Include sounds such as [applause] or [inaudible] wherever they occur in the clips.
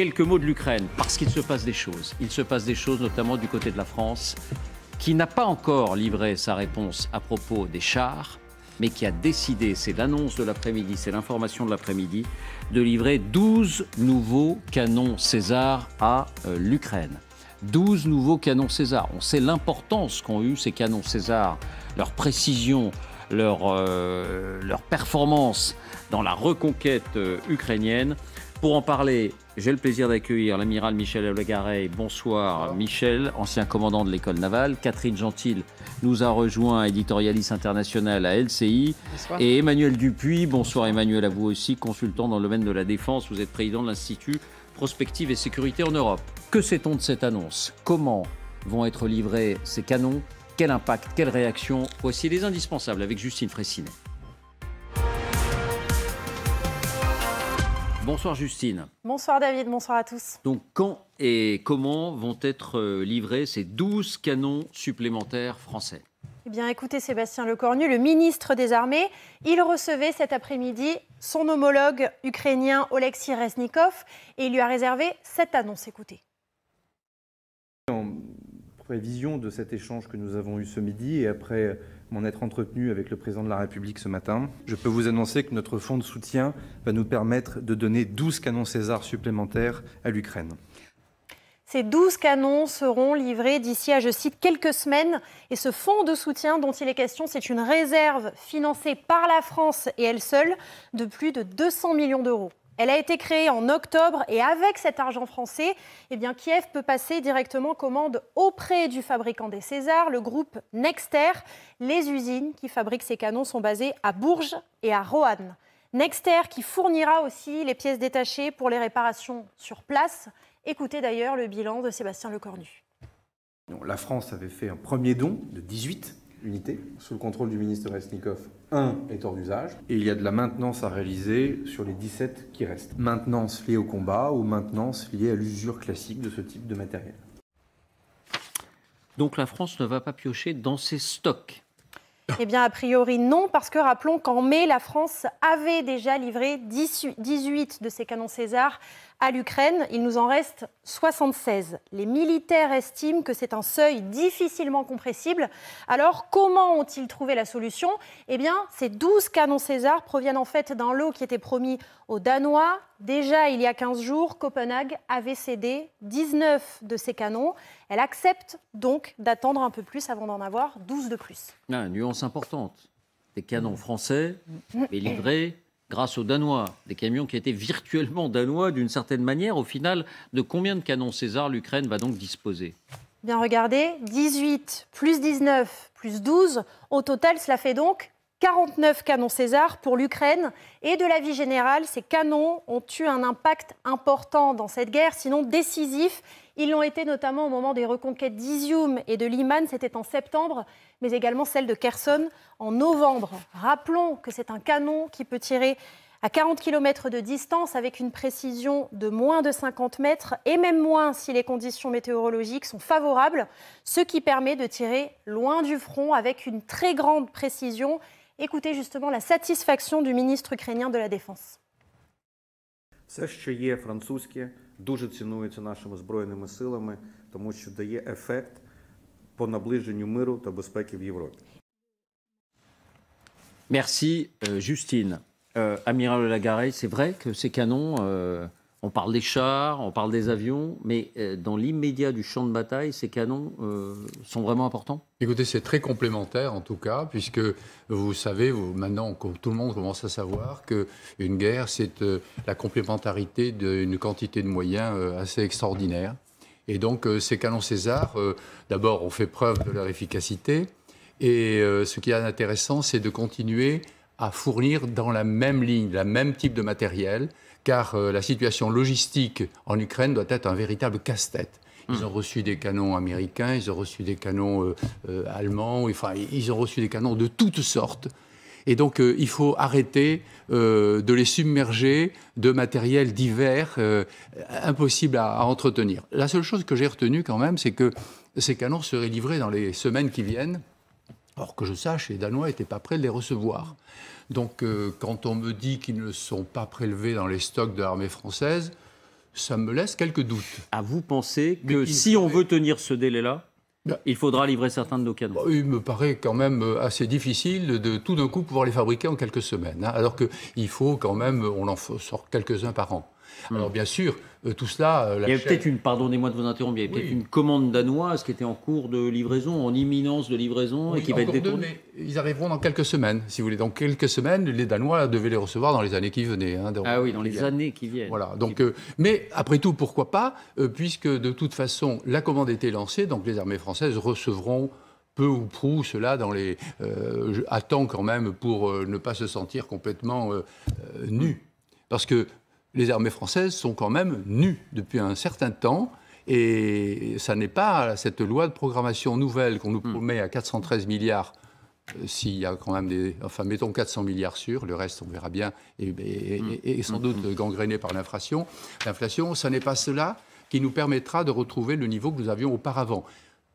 Quelques mots de l'Ukraine, parce qu'il se passe des choses. Il se passe des choses, notamment du côté de la France, qui n'a pas encore livré sa réponse à propos des chars, mais qui a décidé, c'est l'annonce de l'après-midi, c'est l'information de l'après-midi, de livrer 12 nouveaux canons César à euh, l'Ukraine. 12 nouveaux canons César. On sait l'importance qu'ont eu ces canons César, leur précision, leur, euh, performance dans la reconquête euh, ukrainienne. Pour en parler, j'ai le plaisir d'accueillir l'amiral Michel le Bonsoir, Michel, ancien commandant de l'école navale. Catherine Gentil nous a rejoint, éditorialiste international à LCI. Et Emmanuel Dupuis, bonsoir Emmanuel à vous aussi, consultant dans le domaine de la défense. Vous êtes président de l'Institut Prospective et Sécurité en Europe. Que sait-on de cette annonce Comment vont être livrés ces canons Quel impact Quelle réaction Voici les indispensables avec Justine Fressinet. Bonsoir Justine. Bonsoir David, bonsoir à tous. Donc quand et comment vont être euh, livrés ces 12 canons supplémentaires français eh bien, écoutez, Sébastien Lecornu, le ministre des Armées, il recevait cet après-midi son homologue ukrainien Oleksiy Reznikov et il lui a réservé cette annonce. Écoutez prévision de cet échange que nous avons eu ce midi et après m'en être entretenu avec le président de la République ce matin, je peux vous annoncer que notre fonds de soutien va nous permettre de donner 12 canons César supplémentaires à l'Ukraine. Ces 12 canons seront livrés d'ici à, je cite, quelques semaines. Et ce fonds de soutien dont il est question, c'est une réserve financée par la France et elle seule de plus de 200 millions d'euros. Elle a été créée en octobre et avec cet argent français, eh bien, Kiev peut passer directement commande auprès du fabricant des Césars, le groupe Nexter. Les usines qui fabriquent ces canons sont basées à Bourges et à Roanne. Nexter qui fournira aussi les pièces détachées pour les réparations sur place. Écoutez d'ailleurs le bilan de Sébastien Lecornu. La France avait fait un premier don de 18 Unité. sous le contrôle du ministre Resnikov. Un est hors d'usage et il y a de la maintenance à réaliser sur les 17 qui restent. Maintenance liée au combat ou maintenance liée à l'usure classique de ce type de matériel. Donc la France ne va pas piocher dans ses stocks eh bien, a priori, non, parce que rappelons qu'en mai, la France avait déjà livré 18 de ses canons César à l'Ukraine. Il nous en reste 76. Les militaires estiment que c'est un seuil difficilement compressible. Alors, comment ont-ils trouvé la solution Eh bien, ces 12 canons César proviennent en fait d'un lot qui était promis aux Danois. Déjà, il y a 15 jours, Copenhague avait cédé 19 de ses canons. Elle accepte donc d'attendre un peu plus avant d'en avoir 12 de plus. Ah, importante. Des canons mm. français, mm. mais livrés grâce aux Danois. Des camions qui étaient virtuellement danois d'une certaine manière. Au final, de combien de canons César l'Ukraine va donc disposer Bien regardez, 18 plus 19 plus 12, au total cela fait donc 49 canons César pour l'Ukraine. Et de la vie générale, ces canons ont eu un impact important dans cette guerre, sinon décisif. Ils l'ont été notamment au moment des reconquêtes d'Izium et de Liman, c'était en septembre mais également celle de Kherson en novembre. Rappelons que c'est un canon qui peut tirer à 40 km de distance avec une précision de moins de 50 mètres et même moins si les conditions météorologiques sont favorables, ce qui permet de tirer loin du front avec une très grande précision. Écoutez justement la satisfaction du ministre ukrainien de la Défense. Merci, euh, Justine. Euh, Amiral Lagarey, c'est vrai que ces canons, euh, on parle des chars, on parle des avions, mais dans l'immédiat du champ de bataille, ces canons sont vraiment importants Écoutez, c'est très complémentaire en tout cas, puisque vous savez, vous, maintenant, tout le monde commence à savoir qu'une guerre, c'est la complémentarité d'une quantité de moyens assez extraordinaire. Et donc, euh, ces canons César, euh, d'abord, ont fait preuve de leur efficacité. Et euh, ce qui est intéressant, c'est de continuer à fournir dans la même ligne, le même type de matériel, car la situation logistique en Ukraine doit être un véritable casse-tête. Ils hmm. ont reçu des canons américains, ils ont reçu des canons allemands, enfin, ils ont reçu des canons de toutes sortes et donc, euh, il faut arrêter euh, de les submerger de matériel divers, euh, impossible à, entretenir. La seule chose que j'ai retenue quand même, c'est que ces canons seraient livrés dans les semaines qui viennent. Or, que je sache, les Danois n'étaient pas prêts de les recevoir. Donc, quand on me dit qu'ils ne sont pas prélevés dans les stocks de l'armée française, ça me laisse quelques doutes. À vous penser que si on veut tenir ce délai-là, bah, il faudra livrer certains de nos canons. Bah, il me paraît quand même euh, assez difficile de tout d'un coup pouvoir les fabriquer en quelques semaines, hein. alors qu'il faut quand même, on en sort quelques-uns par an. Hmm. Alors bien sûr, euh, tout cela... Euh, il y avait peut-être une, pardonnez-moi de vous interrompre, il y avait peut-être une commande danoise qui était en cours de livraison, en imminence de livraison, et qui va être détournée. Ils arriveront dans quelques semaines, si vous voulez. Dans quelques semaines, les Danois devaient les recevoir dans les années qui venaient. Hein, ah oui, dans les années qui viennent. Voilà. Donc, euh, mais après tout, pourquoi pas, puisque de toute façon, la commande était lancée, donc les armées françaises recevront peu ou prou cela dans les euh, quand même pour ne pas se sentir complètement nus. nu parce que les armées françaises sont quand même nues depuis un certain temps. Et ça n'est pas cette loi de programmation nouvelle qu'on nous hmm. promet à 413 milliards euh, s'il y a quand même des... Enfin, mettons 400 milliards sûrs, le reste, on verra bien, et, et, hmm. sans hmm. doute gangréné par l'inflation. L'inflation, ce n'est pas cela qui nous permettra de retrouver le niveau que nous avions auparavant.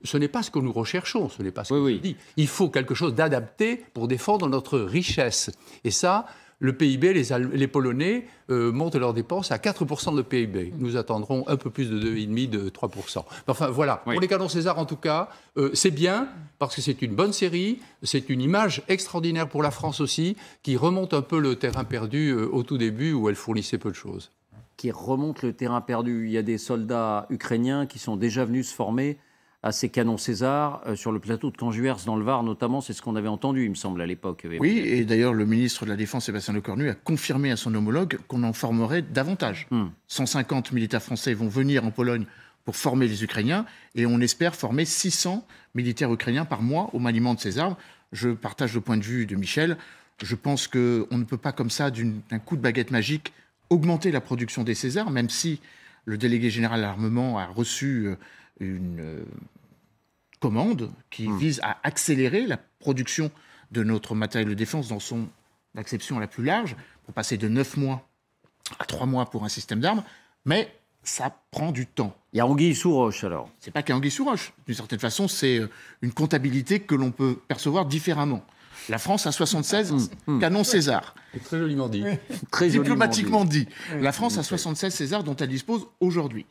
Ce n'est pas ce que nous recherchons, ce n'est pas ce que dit. Il faut quelque chose d'adapté pour défendre notre richesse. Et ça, le PIB, les, Polonais euh, montent leurs dépenses à 4% de PIB. Mm. Nous attendrons un peu plus de 2,5%, de 3%. Enfin voilà, pour les canons César en tout cas, euh, c'est bien parce que c'est une bonne série, c'est une image extraordinaire pour la France aussi, qui remonte un peu le terrain perdu euh, au tout début où elle fournissait peu de choses. Qui remonte le terrain perdu. Il y a des soldats ukrainiens qui sont déjà venus se former à ces canons César euh, sur le plateau de Canjuers dans le Var notamment, c'est ce qu'on avait entendu il me semble à l'époque. Oui, et d'ailleurs le ministre de la Défense Sébastien Lecornu a confirmé à son homologue qu'on en formerait davantage. 150 hmm. militaires français vont venir en Pologne pour former les Ukrainiens et on espère former 600 militaires ukrainiens par mois au maniement de ces armes. Je partage le point de vue de Michel. Je pense qu'on ne peut pas comme ça, d'un coup de baguette magique, augmenter la production des Césars, même si le délégué général à l'armement a reçu euh, une euh, qui hmm. vise à accélérer la production de notre matériel de défense dans son acception la plus large, pour passer de 9 mois à 3 mois pour un système d'armes, mais ça prend du temps. Il y a anguille sous roche alors C'est pas qu'il y Anguille sous roche. D'une certaine façon, c'est euh, une comptabilité que l'on peut percevoir différemment. La France a 76 hmm, hmm, canons César. Très joliment dit. [laughs] Très Diplomatiquement dit. dit. La France a 76 César dont elle dispose aujourd'hui.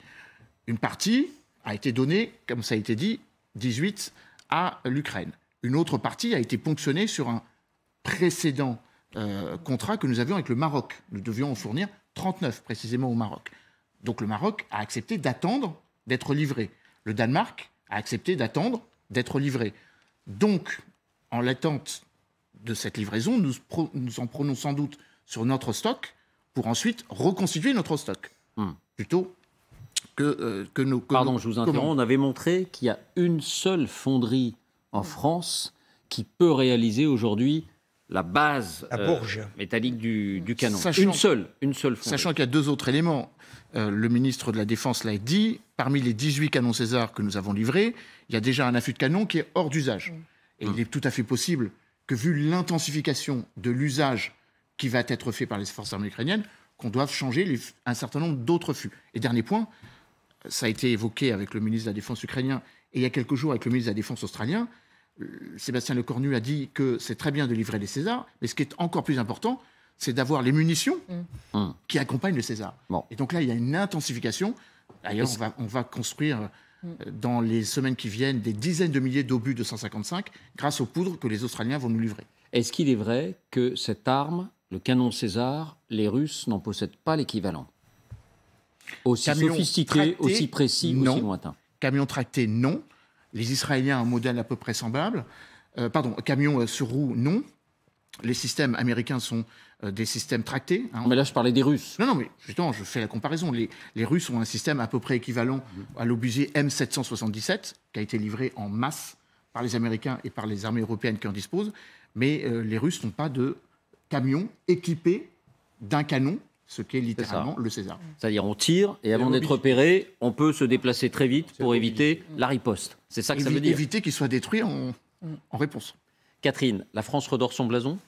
Une partie a été donnée, comme ça a été dit, 18 à l'Ukraine. Une autre partie a été ponctionnée sur un précédent euh, contrat que nous avions avec le Maroc. Nous devions en fournir 39 précisément au Maroc. Donc le Maroc a accepté d'attendre d'être livré. Le Danemark a accepté d'attendre d'être livré. Donc, en l'attente de cette livraison, nous, nous en prenons sans doute sur notre stock pour ensuite reconstituer notre stock. Hmm. Plutôt que, euh, que nous... Pardon, je vous interromps. On avait montré qu'il y a une seule fonderie en France qui peut réaliser aujourd'hui la base euh, métallique du, mmh. canon. une seule, une seule fonderie. Sachant qu'il y a deux autres éléments. Euh, le ministre de la Défense l'a dit, parmi les 18 canons César que nous avons livrés, il y a déjà un affût de canon qui est hors d'usage. Mmh. Et il est tout à fait possible que, vu l'intensification de l'usage qui va être fait par les forces armées ukrainiennes, qu'on doive changer un certain nombre d'autres fûts. Et dernier point, ça a été évoqué avec le ministre de la Défense ukrainien et il y a quelques jours avec le ministre de la Défense australien. Euh, Sébastien Lecornu a dit que c'est très bien de livrer les Césars, mais ce qui est encore plus important, c'est d'avoir les munitions mm. Mm. qui accompagnent le César. Et donc là, il y a une intensification. D'ailleurs, on va, construire euh, mm. dans les semaines qui viennent des dizaines de milliers d'obus de 155 grâce aux poudres que les Australiens vont nous livrer. Est-ce qu'il est vrai que cette arme, le canon César, les Russes n'en possèdent pas l'équivalent aussi sophistiqué, aussi précis, non. aussi lointain. Camion tracté, non. Les Israéliens ont un modèle à peu près semblable. Euh, pardon, camion euh, sur roue, non. Les systèmes américains sont euh, des systèmes tractés. Hein. Mais là, je parlais des Russes. Non, non, mais justement, je fais la comparaison. Les, Russes ont un système à peu près équivalent à l'obusier M777, qui a été livré en masse par les Américains et par les armées européennes qui en disposent. Mais les Russes n'ont pas de camion équipé d'un canon ce qu'est littéralement le César. Mm. C'est-à-dire on tire et avant d'être repéré, on peut se déplacer très vite pour éviter mm. la riposte. C'est ça que ça veut dire. Éviter qu'il soit détruit en, mm. en réponse. Catherine, la France redore son blason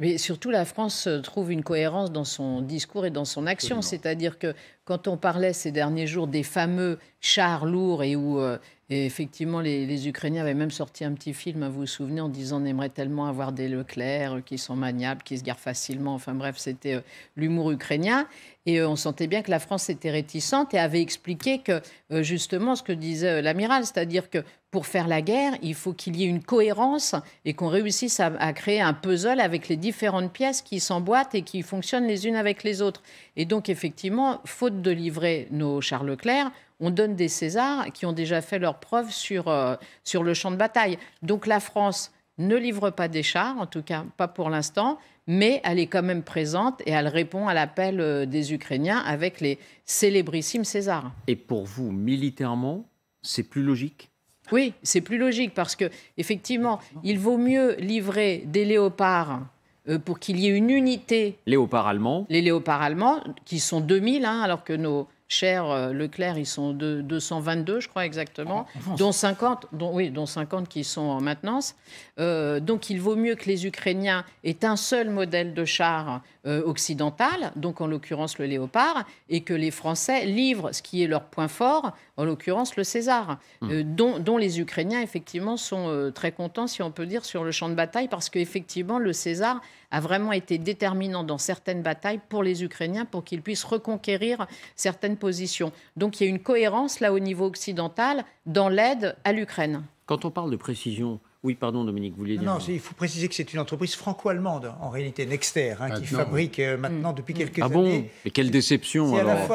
mais surtout, la France euh, trouve une cohérence dans son discours et dans son action. C'est-à-dire que quand on parlait ces derniers jours des fameux chars lourds et où euh, effectivement les, Ukrainiens avaient même sorti un petit film, vous vous souvenez, en disant on aimerait tellement avoir des Leclerc euh, qui sont maniables, qui se garent facilement. Enfin bref, c'était euh, l'humour ukrainien. Et on sentait bien que la France était réticente et avait expliqué que justement ce que disait l'amiral, c'est-à-dire que pour faire la guerre, il faut qu'il y ait une cohérence et qu'on réussisse à, créer un puzzle avec les différentes pièces qui s'emboîtent et qui fonctionnent les unes avec les autres. Et donc effectivement, faute de livrer nos Charles Leclerc, on donne des Césars qui ont déjà fait leurs preuves sur, euh, sur le champ de bataille. Donc la France ne livre pas des chars, en tout cas pas pour l'instant, mais elle est quand même présente et elle répond à l'appel euh, des Ukrainiens avec les célébrissimes Césars. Et pour vous, militairement, c'est plus logique Oui, c'est plus logique parce que effectivement, il vaut mieux livrer des léopards euh, pour qu'il y ait une unité. Les Léopards allemands. Les léopards allemands, qui sont 2000, hein, alors que nos, Cher, euh, Leclerc, ils sont de 222, je crois exactement, dont 50, dont, oui, dont 50 qui sont en maintenance. Euh, donc il vaut mieux que les Ukrainiens aient un seul modèle de char euh, occidental, donc en l'occurrence le Léopard, et que les Français livrent ce qui est leur point fort, en l'occurrence le César, hmm. dont, dont, les Ukrainiens effectivement sont très contents, si on peut dire, sur le champ de bataille, parce qu'effectivement le César a vraiment été déterminant dans certaines batailles pour les Ukrainiens pour qu'ils puissent reconquérir certaines positions. Donc il y a une cohérence là au niveau occidental dans l'aide à l'Ukraine. Quand on parle de précision, oui, pardon, Dominique, vous vouliez dire. Non, il faut préciser que c'est une entreprise franco-allemande, en réalité, Nexter, hein, qui fabrique euh, maintenant depuis mm. quelques années. Ah bon Mais quelle déception alors.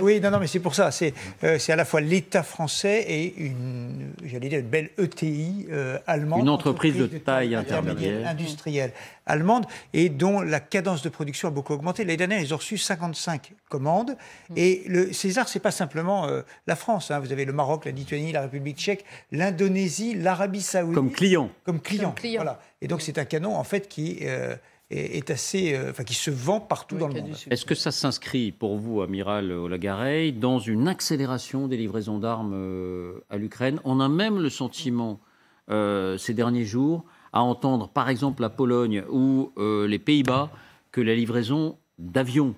oui, non, non, mais c'est pour ça. C'est euh, c'est à la fois l'État français et une, j'allais dire, une belle ETI euh, allemande. Une entreprise, de, taille de, taille intermédiaire. Industrielle allemande et dont la cadence de production a beaucoup augmenté. L'année dernière, ils ont reçu 55 commandes. Mm. Et le César, c'est pas simplement euh, la France. Hein. Vous avez le Maroc, la Lituanie, la République tchèque, l'Indonésie, l'Arabie saoudite. Comme client. Comme client. Voilà. Et donc, c'est un canon, en fait, qui... Euh, est assez, euh, enfin, qui se vend partout dans le monde. Est-ce que ça s'inscrit pour vous, amiral Olagarey, dans une accélération des livraisons d'armes à l'Ukraine On a même le sentiment ces derniers jours à entendre par exemple la Pologne ou euh, les Pays-Bas que la livraison d'avions.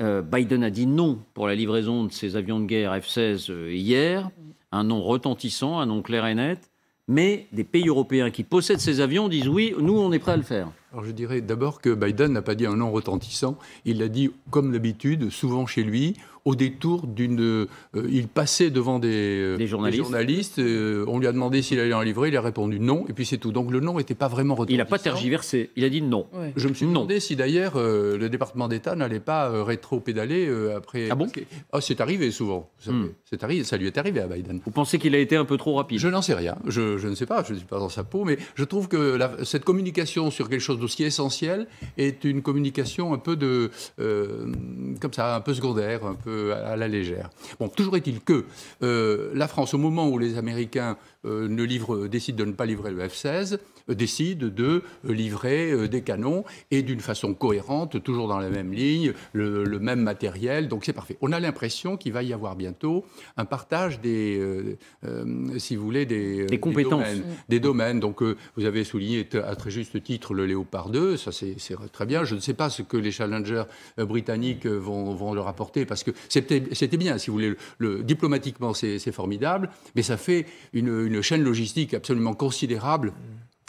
Euh, Biden a dit non pour la livraison de ses avions de guerre F-16 euh, hier, un non retentissant, un non clair et net, mais des pays européens qui possèdent ces avions disent oui, nous on est prêts à le faire. Alors je dirais d'abord que Biden n'a pas dit un non retentissant, il l'a dit comme d'habitude, souvent chez lui, au détour d'une. Euh, il passait devant des, euh, journalistes. Euh, on lui a demandé s'il allait en livrer. Il a répondu non. Et puis c'est tout. Donc le non n'était pas vraiment retenu. Il n'a pas tergiversé. Il a dit non. Je me suis demandé si d'ailleurs le département d'État n'allait pas rétro-pédaler après. Ah bon oh, C'est arrivé souvent. Hmm. C'est arrivé. Ça lui est arrivé à Biden. Vous pensez qu'il a été un peu trop rapide Je n'en sais rien. Je, ne sais pas. Je ne suis pas dans sa peau. Mais je trouve que cette communication sur quelque chose d'aussi essentiel est une communication un peu de. comme ça, un peu secondaire, un peu. Euh, à la légère. Bon, toujours est-il que euh, la France, au moment où les Américains ne euh, livre, euh, décide de ne pas livrer le F-16, euh, décide de livrer des canons et d'une façon cohérente, toujours dans la même ligne, le, même matériel. Donc c'est parfait. On a l'impression qu'il va y avoir bientôt un partage des, si vous voulez, des, compétences, des domaines. Donc vous avez souligné à très juste titre le Léopard 2, ça c'est très bien. Je ne sais pas ce que les Challengers britanniques vont, leur apporter parce que c'était bien, si vous voulez, diplomatiquement c'est formidable, mais ça fait une chaîne logistique absolument considérable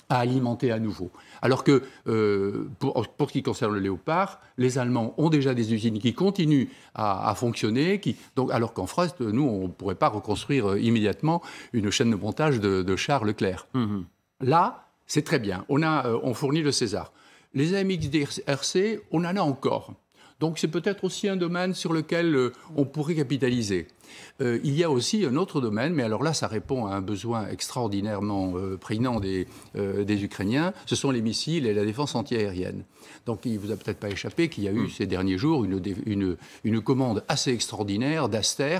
à alimenter à nouveau. Alors que euh, pour, ce qui concerne le léopard, les Allemands ont déjà des usines qui continuent à, fonctionner, donc, alors qu'en France, nous, on ne pourrait pas reconstruire euh, immédiatement une chaîne de montage de, de chars Leclerc. Mmh. Là, c'est très bien. On, a, euh, on fournit le César. Les AMX RC, on en a encore. Donc c'est peut-être aussi un domaine sur lequel euh, on pourrait capitaliser. Euh, il y a aussi un autre domaine, mais alors là, ça répond à un besoin extraordinairement euh, prégnant des, Ukrainiens, ce sont les missiles et la défense antiaérienne. Donc il ne vous a peut-être pas échappé qu'il y a eu hmm. ces derniers jours une, une commande assez extraordinaire d'Aster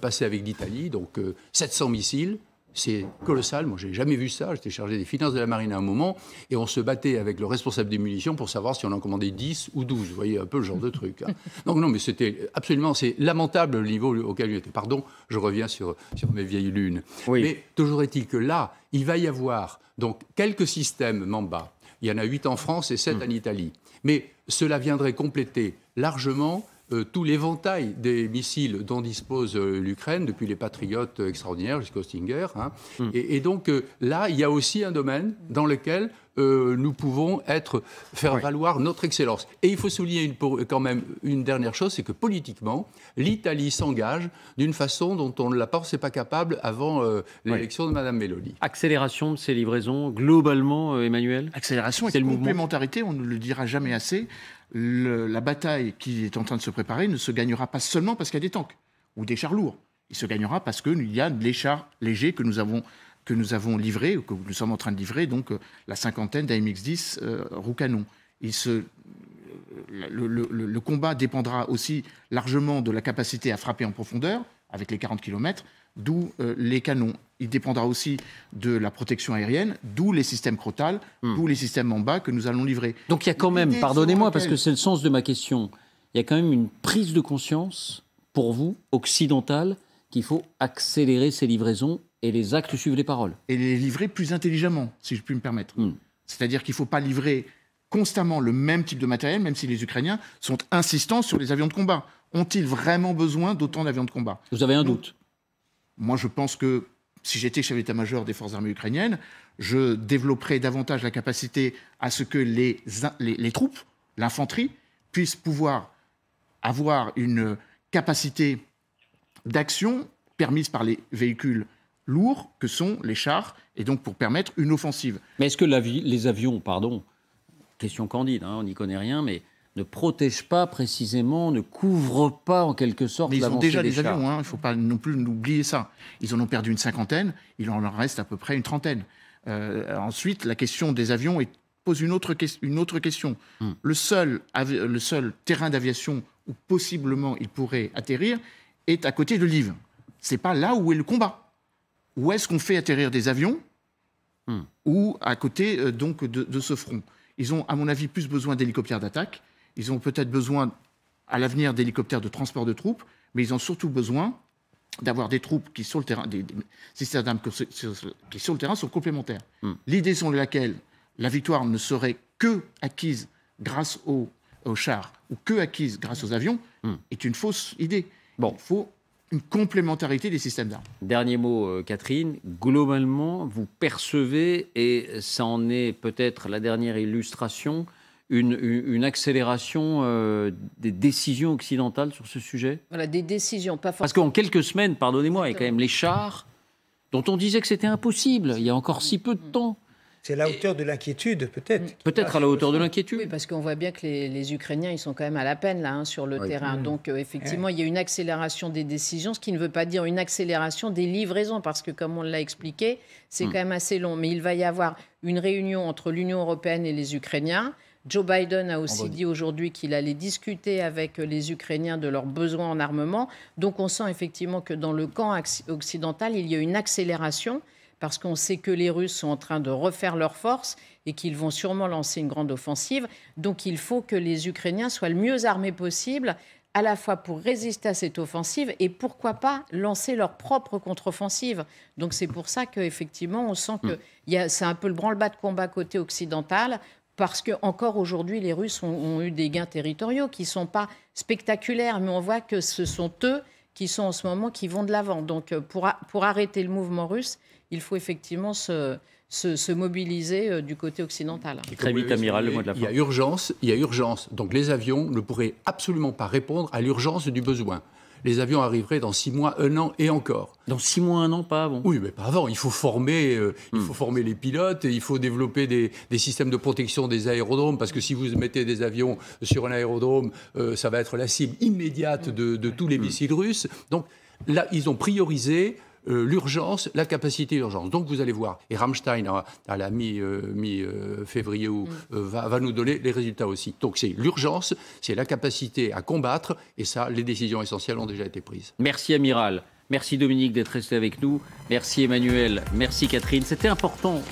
passée avec l'Italie, donc 700 missiles c'est colossal. Moi, n'ai jamais vu ça. J'étais chargé des finances de la marine à un moment, et on se battait avec le responsable des munitions pour savoir si on en commandait 10 ou 12. Vous voyez un peu le genre de [laughs] truc. Hein. Donc non, mais c'était absolument, c'est lamentable le niveau auquel il était. Pardon, je reviens sur, mes vieilles lunes. Mais toujours est-il que là, il va y avoir donc quelques systèmes Mamba. Il y en a 8 en France et 7 en hmm. Italie. Mais cela viendrait compléter largement euh, tout l'éventail des missiles dont dispose euh, l'Ukraine, depuis les Patriotes euh, extraordinaires jusqu'au Stinger. Hein. Hmm. Et, donc là, il y a aussi un domaine dans lequel euh, nous pouvons être, faire valoir notre excellence. Et il faut souligner quand même une dernière chose, c'est que politiquement, l'Italie s'engage d'une façon dont on ne l'a pensait pas capable avant euh, l'élection de Mme Meloni. Accélération de ces livraisons, globalement, euh, Emmanuel Accélération et complémentarité, on ne le dira jamais assez. la bataille qui est en train de se préparer ne se gagnera pas seulement parce qu'il y a des tanks ou des chars lourds. Il se gagnera parce qu'il y a des chars légers que nous avons que nous avons livré, ou que nous sommes en train de livrer, donc euh, la cinquantaine d'AMX-10 euh, Roucanon. Il se, euh, le, combat dépendra aussi largement de la capacité à frapper en profondeur, avec les 40 km, d'où euh, les canons. Il dépendra aussi de la protection aérienne, d'où les systèmes crotales, hmm. d'où les systèmes en bas que nous allons livrer. Donc il y a quand même, pardonnez-moi parce que c'est le sens de ma question, il y a quand même une prise de conscience, pour vous, occidentale, qu'il faut accélérer ces livraisons et les actes suivent les paroles. Et les livrer plus intelligemment, si je puis me permettre. Hmm. C'est-à-dire qu'il ne faut pas livrer constamment le même type de matériel, même si les Ukrainiens sont insistants sur les avions de combat. Ont-ils vraiment besoin d'autant d'avions de combat Vous avez un doute Moi, je pense que si j'étais chef d'état-major des forces armées ukrainiennes, je développerais davantage la capacité à ce que les, les, les troupes, l'infanterie, puissent pouvoir avoir une capacité d'action permise par les véhicules lourds que sont les chars, et donc pour permettre une offensive. Mais est-ce que les avions, pardon, question candide, hein, on n'y connaît rien, mais ne protègent pas précisément, ne couvrent pas en quelque sorte. Mais ils ont déjà des, avions, hein, il ne faut pas non plus oublier ça. Ils en ont perdu une cinquantaine, il en reste à peu près une trentaine. Euh, ensuite, la question des avions pose une autre, question. Hmm. Le, seul le seul terrain d'aviation où possiblement ils pourraient atterrir est à côté de Ce C'est pas là où est le combat. Où est-ce qu'on fait atterrir des avions hmm. ou à côté euh, donc de, ce front Ils ont, à mon avis, plus besoin d'hélicoptères d'attaque. Ils ont peut-être besoin, à l'avenir, d'hélicoptères de transport de troupes, mais ils ont surtout besoin d'avoir des troupes qui, sur le terrain, des, systèmes d'armes qui, sur le terrain, sont complémentaires. Hmm. L'idée selon laquelle la victoire ne serait que acquise grâce aux, chars ou que acquise grâce hmm. aux avions est une fausse idée. Bon. faut une complémentarité des systèmes d'armes. Dernier mot, euh, Catherine. Globalement, vous percevez, et ça en est peut-être la dernière illustration, une, accélération euh, des décisions occidentales sur ce sujet Voilà, des décisions, pas forcément. Parce qu'en quelques semaines, pardonnez-moi, il y a quand même les chars dont on disait que c'était impossible, il y a encore si peu de mm. temps. C'est à la hauteur de l'inquiétude, peut-être. Mm. Peut-être à la hauteur de l'inquiétude. Oui, parce qu'on voit bien que les, Ukrainiens, ils sont quand même à la peine là hein, sur le terrain. Mm. Donc euh, effectivement, il y a une accélération des décisions, ce qui ne veut pas dire une accélération des livraisons, parce que comme on l'a expliqué, c'est mm. quand même assez long. Mais il va y avoir une réunion entre l'Union européenne et les Ukrainiens. Joe Biden a aussi dit aujourd'hui qu'il allait discuter avec euh, les Ukrainiens de leurs besoins en armement. Donc on sent effectivement que dans le camp occidental, il y a une accélération parce qu'on sait que les Russes sont en train de refaire leurs forces et qu'ils vont sûrement lancer une grande offensive. Donc il faut que les Ukrainiens soient le mieux armés possible, à la fois pour résister à cette offensive et pourquoi pas lancer leur propre contre-offensive. Donc c'est pour ça qu'effectivement, on sent que hmm. c'est un peu le branle-bas de combat côté occidental parce qu'encore aujourd'hui, les Russes ont, eu des gains territoriaux qui ne sont pas spectaculaires, mais on voit que ce sont eux qui sont en ce moment qui vont de l'avant. Donc euh, pour arrêter le mouvement russe, il faut effectivement se, mobiliser euh, du côté occidental. Il y a urgence, il y a urgence. Donc les avions ne pourraient absolument pas répondre à l'urgence du besoin les avions arriveraient dans six mois, un an et encore. Dans six mois, un an, pas avant Oui, mais pas avant. Il faut former, euh, il hmm. faut former les pilotes, et il faut développer des, systèmes de protection des aérodromes, parce que si vous mettez des avions sur un aérodrome, euh, ça va être la cible immédiate de, tous les hmm. missiles russes. Donc là, ils ont priorisé euh, l'urgence, la capacité d'urgence. Donc vous allez voir, et Rammstein à, la euh, mi-février mm. euh, va, va nous donner les résultats aussi. Donc c'est l'urgence, c'est la capacité à combattre, et ça, les décisions essentielles ont déjà été prises. Merci Amiral. Merci Dominique d'être resté avec nous. Merci Emmanuel. Merci Catherine. C'était important.